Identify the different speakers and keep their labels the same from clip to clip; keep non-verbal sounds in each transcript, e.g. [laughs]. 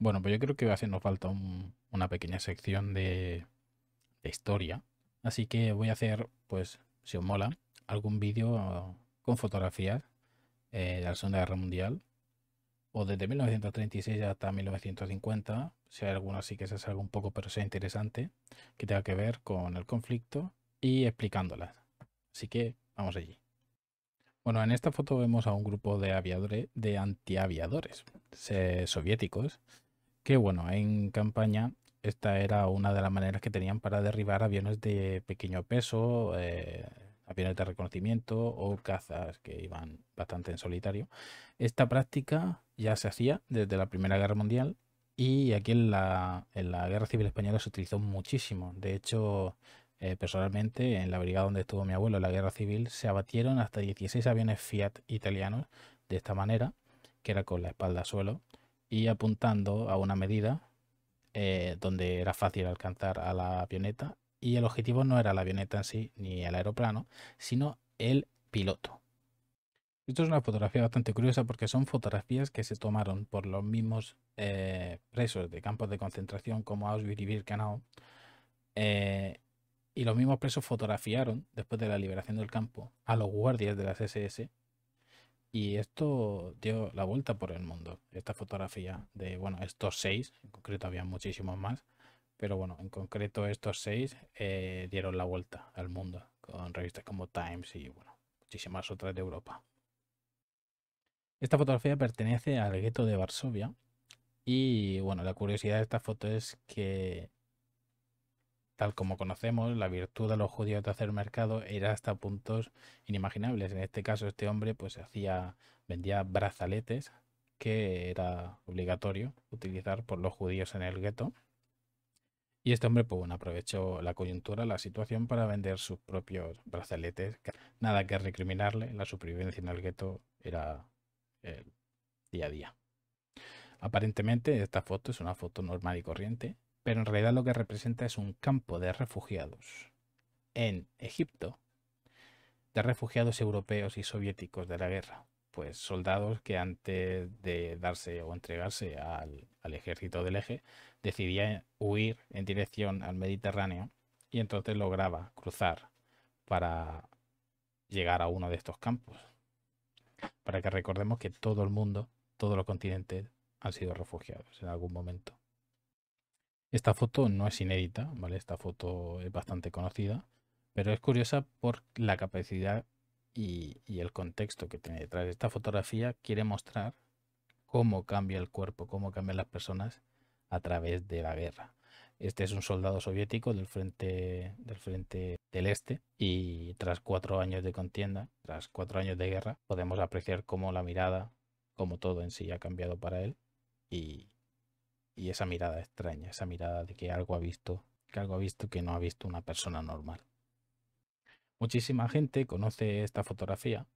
Speaker 1: Bueno, pues yo creo que va a falta una pequeña sección de, historia. Así que voy a hacer, pues, si os mola, algún vídeo con fotografías eh, de la Segunda Guerra Mundial. O desde 1936 hasta 1950. Si hay alguno así que se salga un poco, pero sea interesante, que tenga que ver con el conflicto y explicándolas. Así que vamos allí. Bueno, en esta foto vemos a un grupo de aviadores, de antiaviadores soviéticos que bueno, en campaña esta era una de las maneras que tenían para derribar aviones de pequeño peso, eh, aviones de reconocimiento o cazas que iban bastante en solitario. Esta práctica ya se hacía desde la Primera Guerra Mundial y aquí en la, Guerra Civil Española se utilizó muchísimo. De hecho, eh, personalmente, en la brigada donde estuvo mi abuelo en la Guerra Civil, se abatieron hasta 16 aviones Fiat italianos de esta manera, que era con la espalda a suelo y apuntando a una medida eh, donde era fácil alcanzar a la avioneta y el objetivo no era la avioneta en sí ni el aeroplano, sino el piloto. Esto es una fotografía bastante curiosa porque son fotografías que se tomaron por los mismos eh, presos de campos de concentración como Auschwitz y Birkenau. Eh, y los mismos presos fotografiaron, después de la liberación del campo, a los guardias de las SS y esto dio la vuelta por el mundo, esta fotografía de, bueno, estos seis, en concreto había muchísimos más, pero bueno, en concreto estos seis eh, dieron la vuelta al mundo con revistas como Times y, bueno, muchísimas otras de Europa. Esta fotografía pertenece al gueto de Varsovia y, bueno, la curiosidad de esta foto es que tal como conocemos, la virtud de los judíos de hacer mercado era hasta puntos inimaginables. En este caso, este hombre pues hacía, vendía brazaletes que era obligatorio utilizar por los judíos en el gueto. Y este hombre pues, aprovechó la coyuntura, la situación para vender sus propios brazaletes. Nada que recriminarle, la supervivencia en el gueto era el día a día. Aparentemente esta foto es una foto normal y corriente, pero en realidad lo que representa es un campo de refugiados en Egipto, de refugiados europeos y soviéticos de la guerra, pues soldados que antes de darse o entregarse al, ejército del eje decidían huir en dirección al Mediterráneo y entonces lograba cruzar para llegar a uno de estos campos. Para que recordemos que todo el mundo, todos los continentes han sido refugiados en algún momento. Esta foto no es inédita, ¿vale? Esta foto es bastante conocida, pero es curiosa por la capacidad y, el contexto que tiene detrás. Esta fotografía quiere mostrar cómo cambia el cuerpo, cómo cambian las personas a través de la guerra. Este es un soldado soviético del frente, del frente del Este y tras cuatro años de contienda, tras cuatro años de guerra, podemos apreciar cómo la mirada, como todo en sí ha cambiado para él y, esa mirada extraña, esa mirada de que algo ha visto, que algo ha visto que no ha visto una persona normal. Muchísima gente conoce esta fotografía,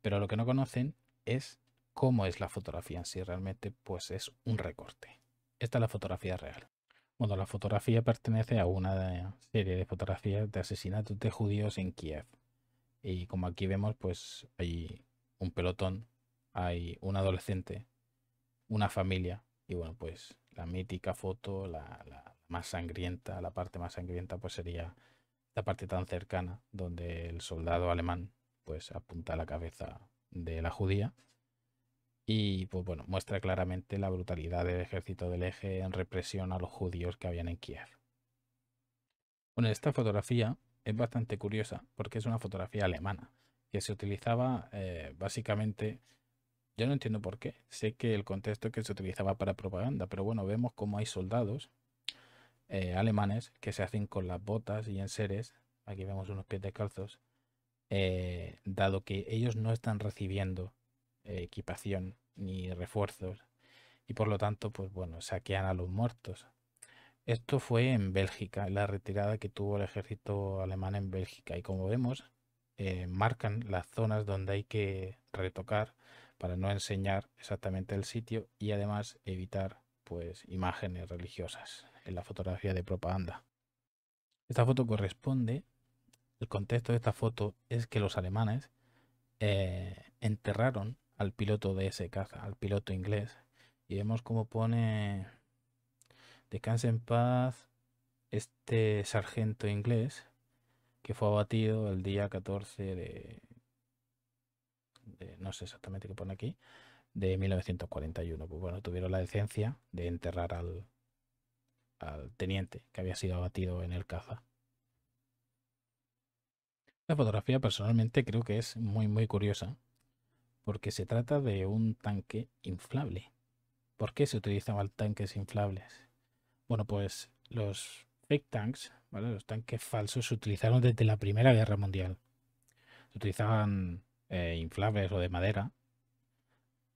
Speaker 1: pero lo que no conocen es cómo es la fotografía en sí realmente, pues es un recorte. Esta es la fotografía real. Bueno, la fotografía pertenece a una serie de fotografías de asesinatos de judíos en Kiev. Y como aquí vemos, pues hay un pelotón, hay un adolescente, una familia, y bueno, pues la mítica foto, la, más sangrienta, la parte más sangrienta, pues sería la parte tan cercana donde el soldado alemán pues apunta a la cabeza de la judía. Y pues bueno, muestra claramente la brutalidad del ejército del eje en represión a los judíos que habían en Kiev. Bueno, esta fotografía es bastante curiosa porque es una fotografía alemana que se utilizaba eh, básicamente yo no entiendo por qué. Sé que el contexto que se utilizaba para propaganda, pero bueno, vemos cómo hay soldados eh, alemanes que se hacen con las botas y enseres. Aquí vemos unos pies descalzos. Eh, dado que ellos no están recibiendo eh, equipación ni refuerzos y por lo tanto, pues bueno, saquean a los muertos. Esto fue en Bélgica, la retirada que tuvo el ejército alemán en Bélgica y como vemos, eh, marcan las zonas donde hay que retocar para no enseñar exactamente el sitio y además evitar pues imágenes religiosas en la fotografía de propaganda. Esta foto corresponde, el contexto de esta foto es que los alemanes eh, enterraron al piloto de ese caza, al piloto inglés, y vemos cómo pone descanse en paz este sargento inglés que fue abatido el día 14 de no sé exactamente qué pone aquí, de 1941. Pues bueno, tuvieron la decencia de enterrar al, teniente que había sido abatido en el caza. La fotografía personalmente creo que es muy muy curiosa porque se trata de un tanque inflable. ¿Por qué se utilizaban tanques inflables? Bueno, pues los fake tanks, ¿vale? los tanques falsos, se utilizaron desde la Primera Guerra Mundial. Se utilizaban eh, inflables o de madera,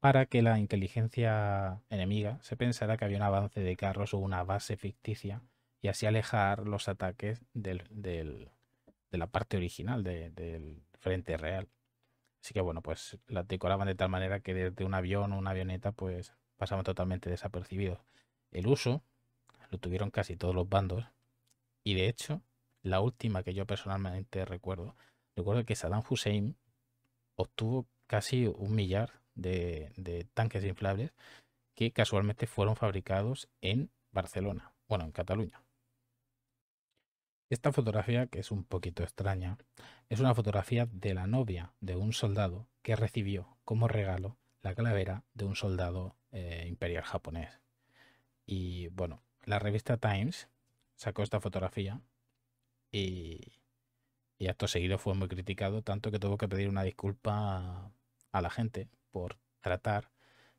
Speaker 1: para que la inteligencia enemiga se pensara que había un avance de carros o una base ficticia y así alejar los ataques de la parte original del frente real. Así que bueno, pues la decoraban de tal manera que desde un avión o una avioneta pues pasaban totalmente desapercibidos. El uso lo tuvieron casi todos los bandos y de hecho la última que yo personalmente recuerdo, recuerdo que Saddam Hussein obtuvo casi un millar de, tanques inflables que casualmente fueron fabricados en Barcelona, bueno, en Cataluña. Esta fotografía, que es un poquito extraña, es una fotografía de la novia de un soldado que recibió como regalo la calavera de un soldado eh, imperial japonés. Y bueno, la revista Times sacó esta fotografía y, y acto seguido fue muy criticado, tanto que tuvo que pedir una disculpa a la gente por tratar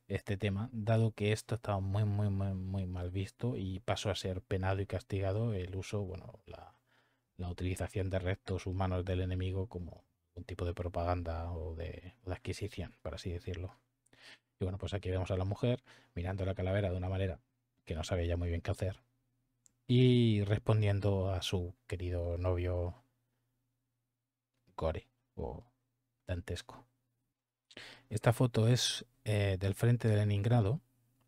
Speaker 1: este tema, dado que esto estaba muy, muy, muy, muy mal visto y pasó a ser penado y castigado el uso, bueno, la, utilización de restos humanos del enemigo como un tipo de propaganda o de, de adquisición, por así decirlo. Y bueno, pues aquí vemos a la mujer mirando la calavera de una manera que no sabía ya muy bien qué hacer y respondiendo a su querido novio core o dantesco. Esta foto es eh, del frente de Leningrado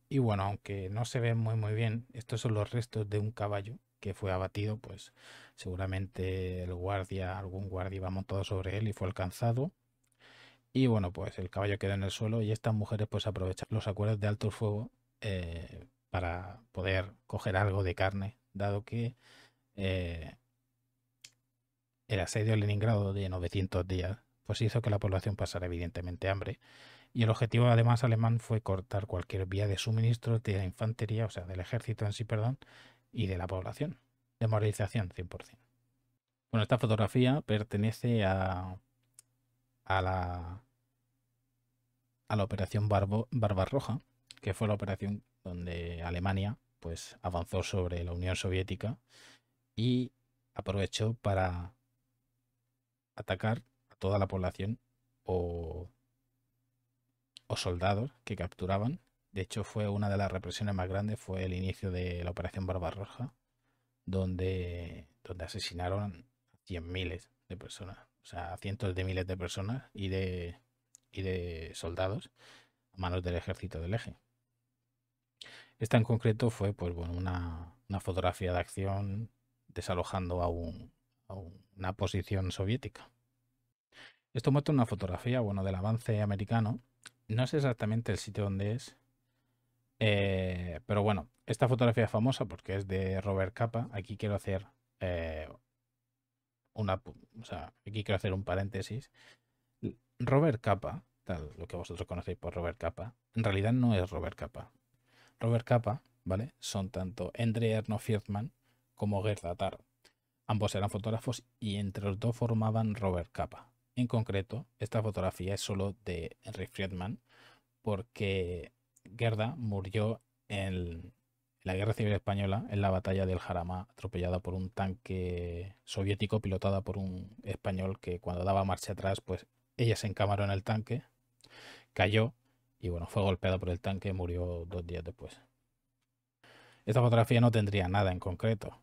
Speaker 1: y bueno, aunque no se ve muy muy bien, estos son los restos de un caballo que fue abatido, pues seguramente el guardia, algún guardia iba montado sobre él y fue alcanzado. Y bueno, pues el caballo quedó en el suelo y estas mujeres pues aprovechar los acuerdos de alto fuego eh, para poder coger algo de carne, dado que eh, el asedio de Leningrado de 900 días pues hizo que la población pasara evidentemente hambre y el objetivo además alemán fue cortar cualquier vía de suministro de la infantería, o sea, del ejército en sí, perdón, y de la población. Demoralización 100%. Bueno, esta fotografía pertenece a, a la a la operación Barbarroja, que fue la operación donde Alemania pues avanzó sobre la Unión Soviética y aprovechó para atacar a toda la población o, soldados que capturaban. De hecho, fue una de las represiones más grandes, fue el inicio de la Operación Barbarroja, donde, donde asesinaron a cien miles de personas, o sea, cientos de miles de personas y de, de soldados a manos del ejército del eje. Esta en concreto fue pues, bueno, una fotografía de acción desalojando a un, una posición soviética. Esto muestra una fotografía, bueno, del avance americano. No sé exactamente el sitio donde es, eh, pero bueno, esta fotografía es famosa porque es de Robert Capa. Aquí quiero hacer eh, una, aquí quiero hacer un paréntesis. Robert Capa, tal, lo que vosotros conocéis por Robert Capa, en realidad no es Robert Capa. Robert Capa, ¿vale? Son tanto Endre Erno como Gerda Ambos eran fotógrafos y entre los dos formaban Robert Capa. En concreto, esta fotografía es solo de Henry Friedman porque Gerda murió en la Guerra Civil Española en la batalla del Jarama, atropellada por un tanque soviético pilotada por un español que cuando daba marcha atrás, pues ella se encamaron en el tanque, cayó y bueno, fue golpeada por el tanque y murió dos días después. Esta fotografía no tendría nada en concreto,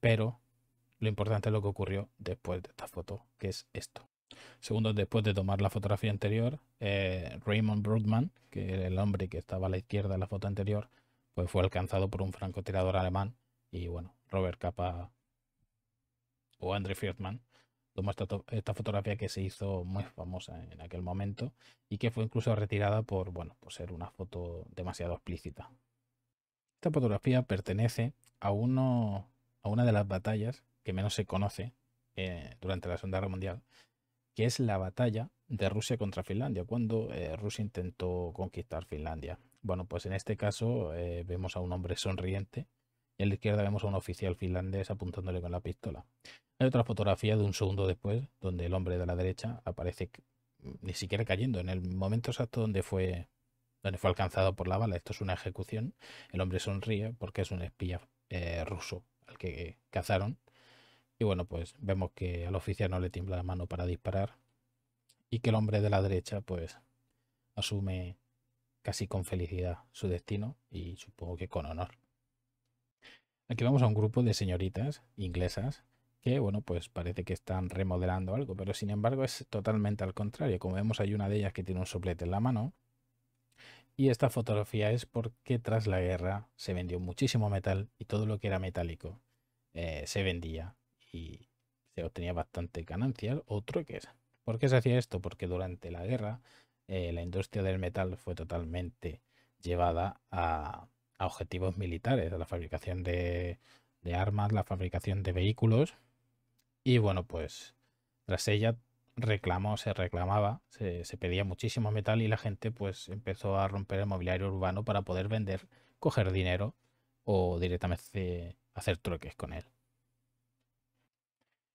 Speaker 1: pero lo importante es lo que ocurrió después de esta foto, que es esto. Segundos después de tomar la fotografía anterior, eh, Raymond Brutman, que era el hombre que estaba a la izquierda de la foto anterior, pues fue alcanzado por un francotirador alemán y bueno, Robert Capa o André Fiertman, tomó esta, fotografía que se hizo muy famosa en aquel momento y que fue incluso retirada por, bueno, por ser una foto demasiado explícita. Esta fotografía pertenece a, uno, a una de las batallas menos se conoce eh, durante la Segunda Guerra Mundial, que es la batalla de Rusia contra Finlandia, cuando eh, Rusia intentó conquistar Finlandia. Bueno, pues en este caso eh, vemos a un hombre sonriente y a la izquierda vemos a un oficial finlandés apuntándole con la pistola. Hay otra fotografía de un segundo después, donde el hombre de la derecha aparece mm, ni siquiera cayendo en el momento exacto donde fue donde fue alcanzado por la bala. Esto es una ejecución. El hombre sonríe porque es un espía ruso al que cazaron y bueno, pues vemos que al oficial no le tiembla la mano para disparar y que el hombre de la derecha pues asume casi con felicidad su destino y supongo que con honor. Aquí vamos a un grupo de señoritas inglesas que, bueno, pues parece que están remodelando algo, pero sin embargo es totalmente al contrario. Como vemos hay una de ellas que tiene un soplete en la mano y esta fotografía es porque tras la guerra se vendió muchísimo metal y todo lo que era metálico eh, se vendía y se obtenía bastante ganancia o trueques. ¿Por qué se hacía esto? Porque durante la guerra eh, la industria del metal fue totalmente llevada a, objetivos militares, a la fabricación de, armas, la fabricación de vehículos. Y bueno, pues tras ella reclamó, se reclamaba, se, pedía muchísimo metal y la gente pues empezó a romper el mobiliario urbano para poder vender, coger dinero o directamente hacer troques con él.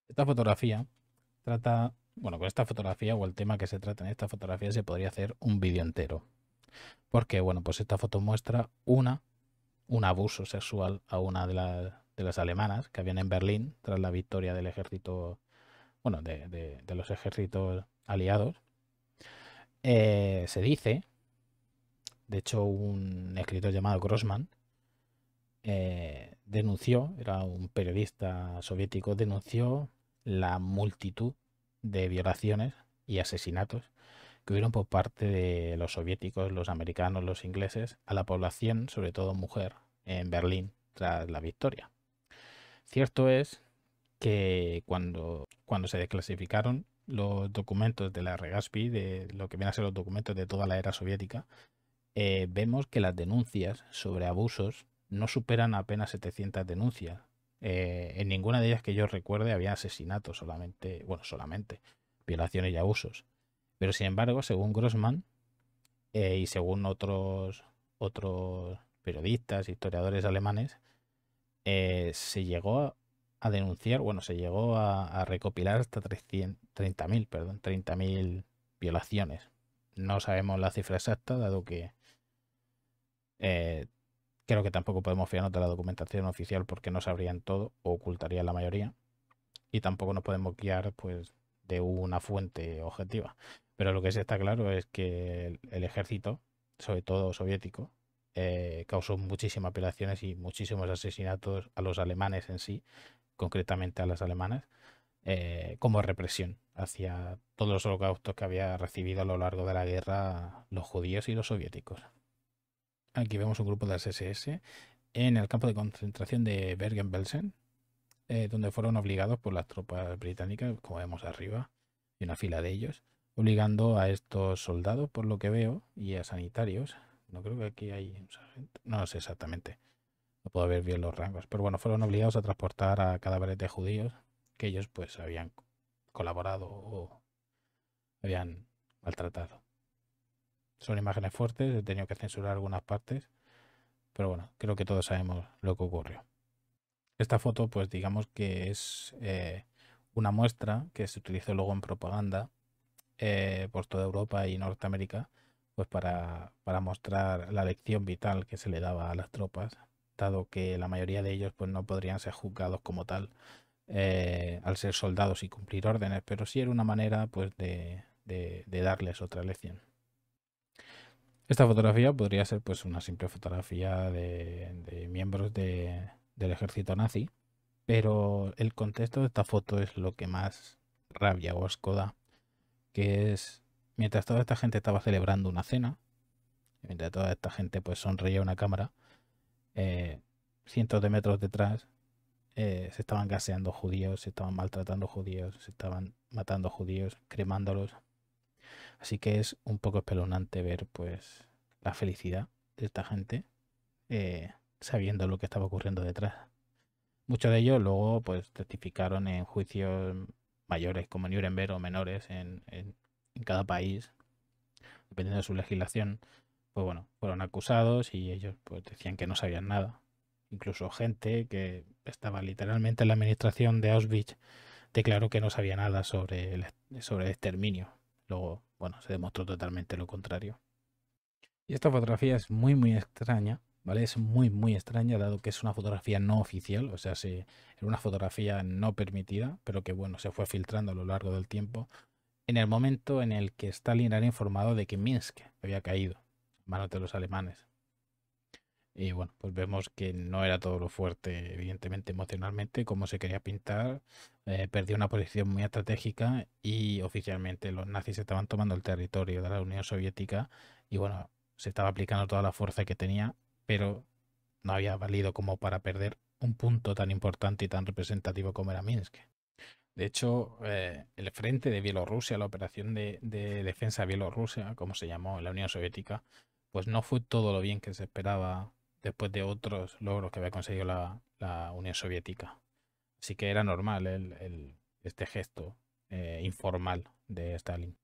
Speaker 1: Esta fotografía trata, bueno, con esta fotografía o el tema que se trata en esta fotografía se podría hacer un vídeo entero. Porque, bueno, pues esta foto muestra una, un abuso sexual a una de, de las alemanas que habían en Berlín tras la victoria del ejército, bueno, de, los ejércitos aliados. Eh, se dice, de hecho, un escritor llamado Grossman eh, denunció, era un periodista soviético, denunció la multitud de violaciones y asesinatos que hubieron por parte de los soviéticos, los americanos, los ingleses a la población, sobre todo mujer, en Berlín tras la victoria. Cierto es que cuando, cuando se desclasificaron los documentos de la Regaspi, de lo que vienen a ser los documentos de toda la era soviética, eh, vemos que las denuncias sobre abusos no superan apenas 700 denuncias, eh, en ninguna de ellas que yo recuerde había asesinatos, solamente, bueno, solamente violaciones y abusos. Pero sin embargo, según Grossman eh, y según otros, otros periodistas, historiadores alemanes, eh, se llegó a denunciar, bueno, se llegó a, recopilar hasta 30.000, perdón, 30.000 violaciones. No sabemos la cifra exacta, dado que Creo que tampoco podemos fiarnos de la documentación oficial porque no sabrían todo o ocultarían la mayoría. Y tampoco nos podemos guiar pues, de una fuente objetiva. Pero lo que sí está claro es que el, ejército, sobre todo soviético, eh, causó muchísimas apelaciones y muchísimos asesinatos a los alemanes en sí, concretamente a las alemanas, eh, como represión hacia todos los holocaustos que había recibido a lo largo de la guerra los judíos y los soviéticos. Aquí vemos un grupo de SS en el campo de concentración de Bergen-Belsen, eh, donde fueron obligados por las tropas británicas, como vemos arriba, y una fila de ellos, obligando a estos soldados, por lo que veo, y a sanitarios. No creo que aquí hay un No sé exactamente. No puedo ver bien los rangos. Pero bueno, fueron obligados a transportar a cadáveres de judíos que ellos pues habían colaborado o habían maltratado. Son imágenes fuertes, he tenido que censurar algunas partes, pero bueno, creo que todos sabemos lo que ocurrió. Esta foto, pues digamos que es eh, una muestra que se utilizó luego en propaganda eh, por toda Europa y Norteamérica, pues para, mostrar la lección vital que se le daba a las tropas, dado que la mayoría de ellos pues no podrían ser juzgados como tal eh, al ser soldados y cumplir órdenes, pero sí era una manera pues de darles otra lección. Esta fotografía podría ser pues una simple fotografía de, miembros del ejército nazi, pero el contexto de esta foto es lo que más rabia o asco que es mientras toda esta gente estaba celebrando una cena, mientras toda esta gente pues sonreía una cámara, eh, cientos de metros detrás eh, se estaban gaseando judíos, se estaban maltratando judíos, se estaban matando judíos, cremándolos, Así que es un poco espeluznante ver pues la felicidad de esta gente eh, sabiendo lo que estaba ocurriendo detrás. Muchos de ellos luego pues testificaron en juicios mayores como Nuremberg o menores en, cada país, dependiendo de su legislación. Pues bueno, fueron acusados y ellos pues decían que no sabían nada. Incluso gente que estaba literalmente en la administración de Auschwitz declaró que no sabía nada sobre sobre el exterminio Luego, bueno, se demostró totalmente lo contrario. Y esta fotografía es muy, muy extraña, ¿vale? Es muy, muy extraña, dado que es una fotografía no oficial, o sea, si era una fotografía no permitida, pero que, bueno, se fue filtrando a lo largo del tiempo, en el momento en el que Stalin era informado de que Minsk había caído, en manos de los alemanes. Y bueno, pues vemos que no era todo lo fuerte, evidentemente, emocionalmente, como se quería pintar. Eh, perdió una posición muy estratégica y oficialmente los nazis estaban tomando el territorio de la Unión Soviética y bueno, se estaba aplicando toda la fuerza que tenía, pero no había valido como para perder un punto tan importante y tan representativo como era Minsk. De hecho, eh, el frente de Bielorrusia, la operación de, de defensa bielorrusia como se llamó en la Unión Soviética, pues no fue todo lo bien que se esperaba después de otros logros que había conseguido la, la Unión Soviética. Así que era normal este gesto eh, informal de Stalin.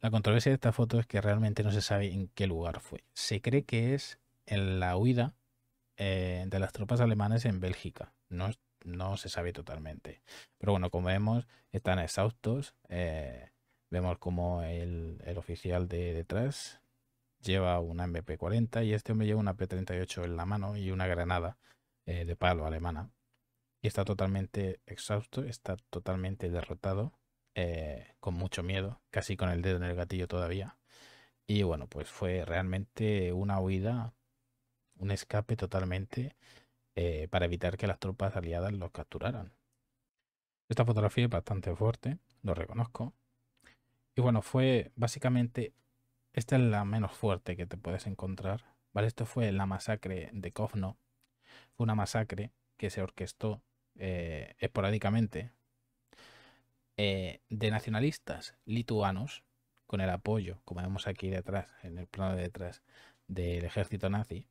Speaker 1: La controversia de esta foto es que realmente no se sabe en qué lugar fue. Se cree que es en la huida eh, de las tropas alemanas en Bélgica. No, no se sabe totalmente. Pero bueno, como vemos, están exhaustos. Eh, vemos como el, el oficial de detrás lleva una MP40 y este hombre lleva una P38 en la mano y una granada eh, de palo alemana. Y está totalmente exhausto, está totalmente derrotado, eh, con mucho miedo, casi con el dedo en el gatillo todavía. Y bueno, pues fue realmente una huida, un escape totalmente eh, para evitar que las tropas aliadas los capturaran. Esta fotografía es bastante fuerte, lo reconozco. Y bueno, fue básicamente esta es la menos fuerte que te puedes encontrar. ¿vale? Esto fue la masacre de Kovno. Fue una masacre que se orquestó eh, esporádicamente eh, de nacionalistas lituanos con el apoyo, como vemos aquí detrás, en el plano detrás, del ejército nazi,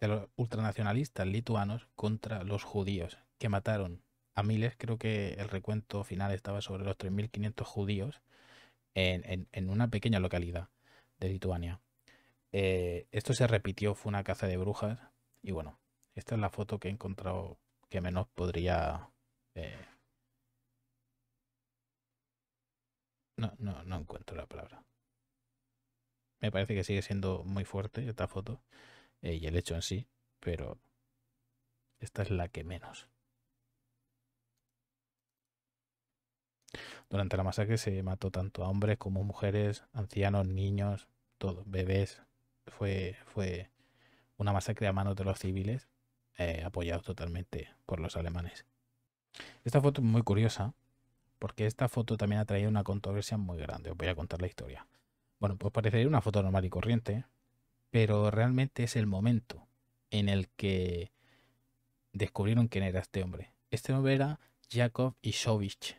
Speaker 1: de los ultranacionalistas lituanos contra los judíos, que mataron a miles, creo que el recuento final estaba sobre los 3.500 judíos en una pequeña localidad de Lituania. Eh, esto se repitió, fue una caza de brujas. Y bueno, esta es la foto que he encontrado que menos podría... Eh, no, no, no encuentro la palabra. Me parece que sigue siendo muy fuerte esta foto eh, y el hecho en sí, pero esta es la que menos. Durante la masacre se mató tanto a hombres como mujeres, ancianos, niños, todos, bebés. Fue, fue una masacre a manos de los civiles, eh, apoyados totalmente por los alemanes. Esta foto es muy curiosa, porque esta foto también ha traído una controversia muy grande. Os voy a contar la historia. Bueno, pues parecería una foto normal y corriente, pero realmente es el momento en el que descubrieron quién era este hombre. Este hombre era Jakob Isovich,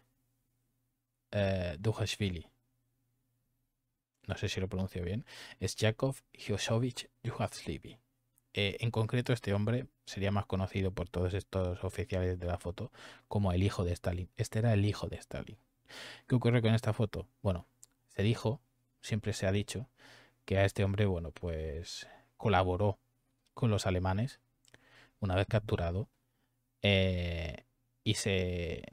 Speaker 1: eh, No sé si lo pronuncio bien. Es Jakov Josovich Dujashvili. Eh, en concreto, este hombre sería más conocido por todos estos oficiales de la foto como el hijo de Stalin. Este era el hijo de Stalin. ¿Qué ocurre con esta foto? Bueno, se dijo, siempre se ha dicho, que a este hombre, bueno, pues colaboró con los alemanes una vez capturado eh, y se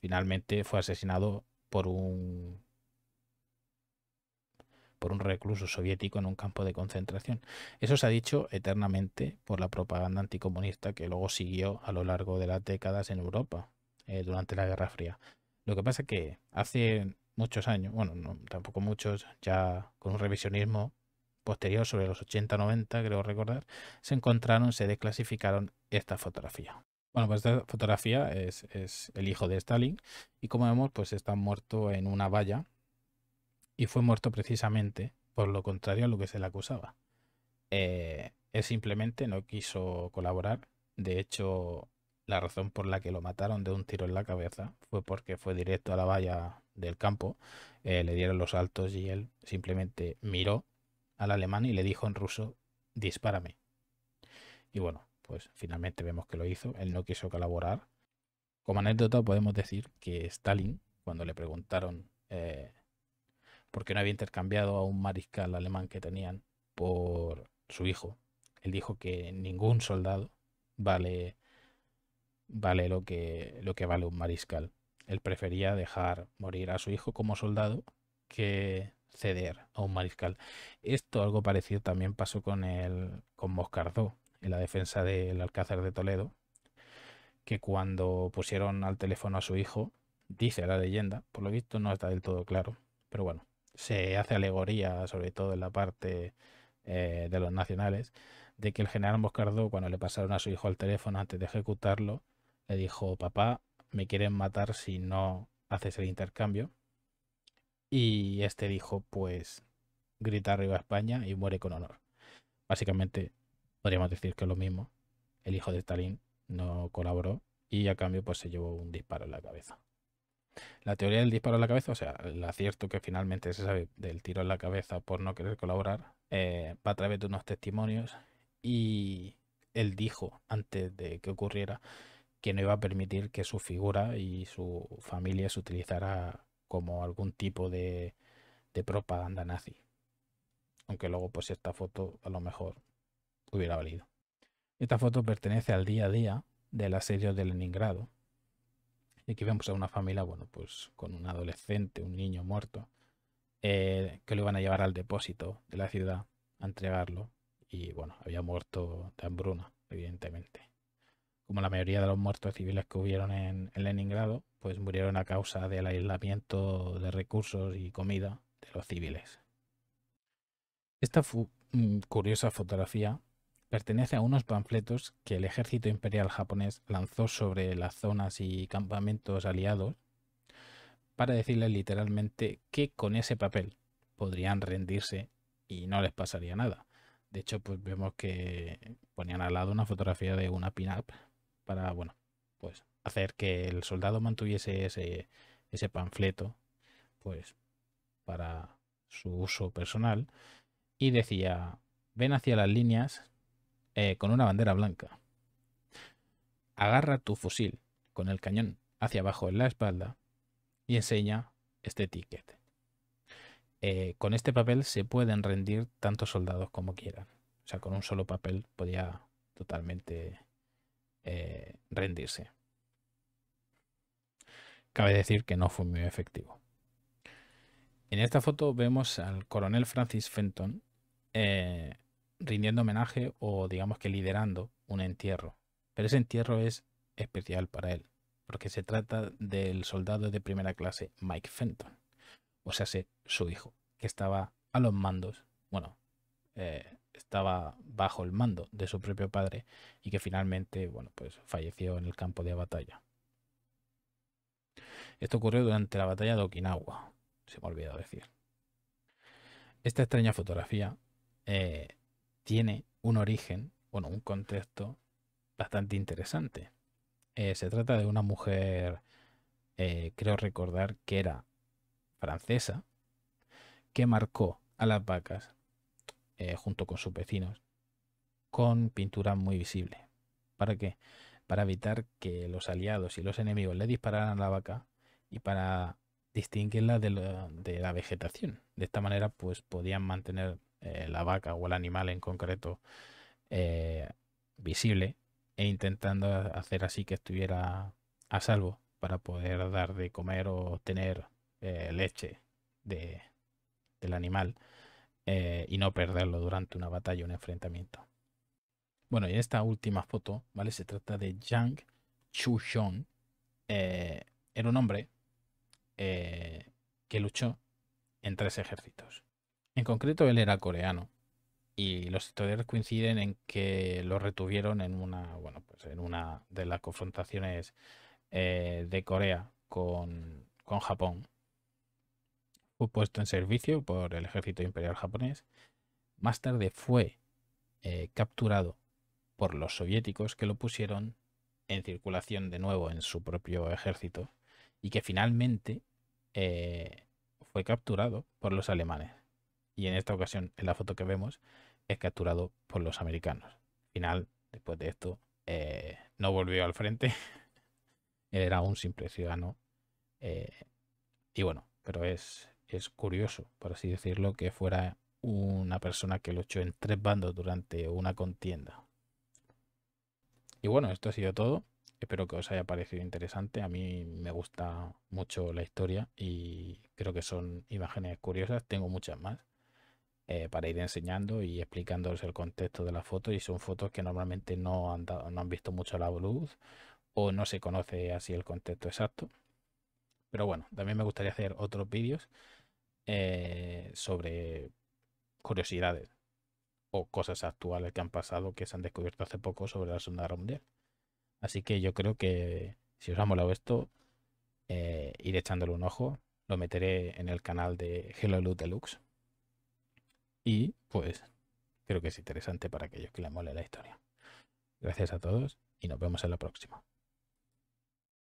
Speaker 1: finalmente fue asesinado por un por un recluso soviético en un campo de concentración. Eso se ha dicho eternamente por la propaganda anticomunista que luego siguió a lo largo de las décadas en Europa eh, durante la Guerra Fría. Lo que pasa es que hace muchos años, bueno, tampoco muchos, ya con un revisionismo posterior sobre los 80-90, creo recordar, se encontraron, se desclasificaron esta fotografía. Bueno, pues esta fotografía es, el hijo de Stalin y como vemos, pues está muerto en una valla y fue muerto precisamente por lo contrario a lo que se le acusaba. Eh, él simplemente no quiso colaborar. De hecho, la razón por la que lo mataron de un tiro en la cabeza fue porque fue directo a la valla del campo, eh, le dieron los saltos y él simplemente miró al alemán y le dijo en ruso, dispárame. Y bueno, pues finalmente vemos que lo hizo, él no quiso colaborar. Como anécdota podemos decir que Stalin, cuando le preguntaron eh, por qué no había intercambiado a un mariscal alemán que tenían por su hijo, él dijo que ningún soldado vale, vale lo, que, lo que vale un mariscal. Él prefería dejar morir a su hijo como soldado que ceder a un mariscal. Esto algo parecido también pasó con el con Moscardó, en la defensa del Alcázar de Toledo, que cuando pusieron al teléfono a su hijo, dice la leyenda, por lo visto no está del todo claro, pero bueno, se hace alegoría, sobre todo en la parte eh, de los nacionales, de que el general Moscardó, cuando le pasaron a su hijo al teléfono antes de ejecutarlo, le dijo, papá, me quieren matar si no haces el intercambio. Y este dijo, pues grita arriba a España y muere con honor. Básicamente podríamos decir que es lo mismo. El hijo de Stalin no colaboró y a cambio pues se llevó un disparo en la cabeza. La teoría del disparo en la cabeza, o sea, el acierto que finalmente se sabe del tiro en la cabeza por no querer colaborar, eh, va a través de unos testimonios y él dijo antes de que ocurriera que no iba a permitir que su figura y su familia se utilizara como algún tipo de propaganda nazi. Aunque luego pues esta foto a lo mejor hubiera valido. Esta foto pertenece al día a día del asedio de Leningrado. Y aquí vemos a una familia, bueno, pues con un adolescente, un niño muerto, eh, que lo iban a llevar al depósito de la ciudad a entregarlo. Y bueno, había muerto de hambruna, evidentemente. Como la mayoría de los muertos civiles que hubieron en, en Leningrado, pues murieron a causa del aislamiento de recursos y comida de los civiles. Esta mm, curiosa fotografía pertenece a unos panfletos que el ejército imperial japonés lanzó sobre las zonas y campamentos aliados para decirles literalmente que con ese papel podrían rendirse y no les pasaría nada. De hecho, pues vemos que ponían al lado una fotografía de una pin-up para, bueno, pues hacer que el soldado mantuviese ese, ese panfleto, pues para su uso personal. Y decía, ven hacia las líneas, eh, con una bandera blanca. Agarra tu fusil con el cañón hacia abajo en la espalda y enseña este ticket. Eh, con este papel se pueden rendir tantos soldados como quieran. O sea, con un solo papel podía totalmente eh, rendirse. Cabe decir que no fue muy efectivo. En esta foto vemos al coronel Francis Fenton rindiendo homenaje o digamos que liderando un entierro. Pero ese entierro es especial para él, porque se trata del soldado de primera clase Mike Fenton, o sea, su hijo, que estaba a los mandos, bueno, eh, estaba bajo el mando de su propio padre y que finalmente, bueno, pues falleció en el campo de batalla. Esto ocurrió durante la batalla de Okinawa, se me olvidó decir. Esta extraña fotografía eh, tiene un origen, bueno, un contexto bastante interesante. Eh, se trata de una mujer, eh, creo recordar que era francesa, que marcó a las vacas, eh, junto con sus vecinos, con pintura muy visible. ¿Para qué? Para evitar que los aliados y los enemigos le dispararan a la vaca y para distinguirla de la vegetación. De esta manera, pues podían mantener eh, la vaca o el animal en concreto, eh, visible e intentando hacer así que estuviera a salvo para poder dar de comer o tener eh, leche de, del animal y no perderlo durante una batalla o un enfrentamiento. Bueno, y esta última foto, ¿vale? Se trata de Yang Chushon. era un hombre que luchó en tres ejércitos. En concreto, él era coreano. Y los historiadores coinciden en que lo retuvieron en una, bueno, pues en una de las confrontaciones eh, de Corea con, Japón. Fue puesto en servicio por el ejército imperial japonés. Más tarde fue eh, capturado por los soviéticos que lo pusieron en circulación de nuevo en su propio ejército y que finalmente eh, fue capturado por los alemanes y en esta ocasión en la foto que vemos es capturado por los americanos. Al final, después de esto, eh, no volvió al frente. [laughs] era un simple ciudadano. Eh, y bueno, pero es, es curioso, por así decirlo, que fuera una persona que luchó en tres bandos durante una contienda. Y bueno, esto ha sido todo. Espero que os haya parecido interesante. A mí me gusta mucho la historia y creo que son imágenes curiosas. Tengo muchas más. Eh, para ir enseñando y explicándoles el contexto de la foto. Y son fotos que normalmente no han, no han visto mucho la luz o no se conoce así el contexto exacto. Pero bueno, también me gustaría hacer otros vídeos eh, sobre curiosidades o cosas actuales que han pasado que se han descubierto hace poco sobre la Segunda Así que yo creo que si os ha molado esto, eh, iré echándole un ojo. Lo meteré en el canal de Hello Deluxe y pues creo que es interesante para aquellos que les mole la historia. Gracias a todos y nos vemos en la próxima.